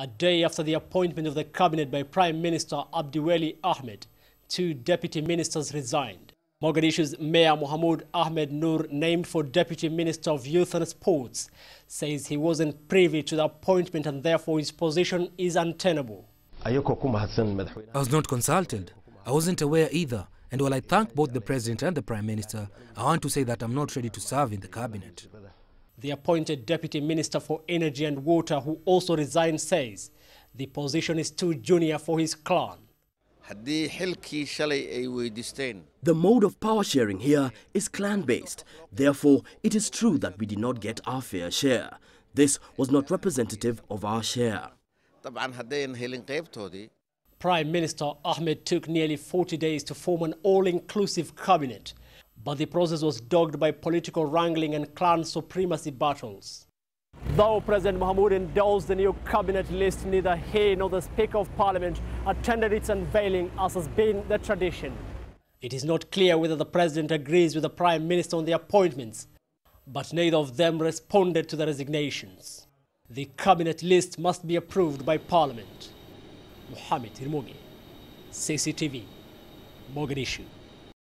a day after the appointment of the cabinet by Prime Minister Abdiweli Ahmed, two deputy ministers resigned. Mogadishu's Mayor Mohamed Ahmed Noor, named for Deputy Minister of Youth and Sports, says he wasn't privy to the appointment and therefore his position is untenable. I was not consulted. I wasn't aware either. And while I thank both the President and the Prime Minister, I want to say that I'm not ready to serve in the cabinet. The appointed Deputy Minister for Energy and Water, who also resigned, says the position is too junior for his clan. The mode of power sharing here is clan-based. Therefore, it is true that we did not get our fair share. This was not representative of our share. Prime Minister Ahmed took nearly 40 days to form an all-inclusive cabinet But the process was dogged by political wrangling and clan supremacy battles. Though President Mahmoud endorsed the new cabinet list, neither he nor the Speaker of Parliament attended its unveiling as has been the tradition. It is not clear whether the President agrees with the Prime Minister on the appointments, but neither of them responded to the resignations. The cabinet list must be approved by Parliament. Mohamed Irmogi, CCTV, Mogadishu.